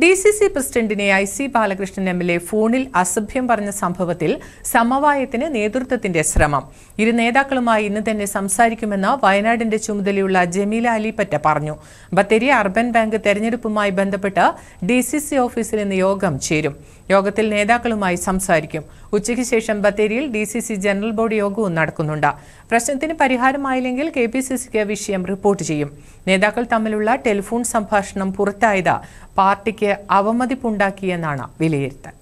D C C പ്രസിഡന്റിനെ I C Balakrishnan M L A ഫോണിൽ അസഭ്യം പറഞ്ഞ സംഭവത്തിൽ സമവായത്തിന് നേതൃത്വത്തിന്റെ ശ്രമം ഇരു നേതാക്കളുമായി ഇന്ന് തന്നെ സംസാരിക്കുമെന്ന് വയനാടിന്റെ ചുമതലയുള്ള ജമീല അലിപ്പറ്റ പറഞ്ഞു ബത്തേരി അർബൻ ബാങ്ക് തെരഞ്ഞെടുപ്പുമായി ബന്ധപ്പെട്ട് ഡി സി സി ഓഫീസിൽ ഇന്ന് യോഗം ചേരും യോഗത്തിൽ നേതാക്കളുമായി സംസാരിക്കും ഉച്ചയ്ക്ക് ശേഷം ബത്തേരിയിൽ D C C general body യോഗവും നടക്കുന്നുണ്ട് പ്രശ്നത്തിന് പരിഹാരമായില്ലെങ്കിൽ കെ പി സി സിക്ക് വിഷയം റിപ്പോർട്ട് ചെയ്യും നേതാക്കൾ തമ്മിലുള്ള ടെലിഫോൺ സംഭാഷണം പുറത്തായത് പാർട്ടിക്ക് അവമതിപ്പുണ്ടാക്കിയെന്നാണ് വിലയിരുത്തൽ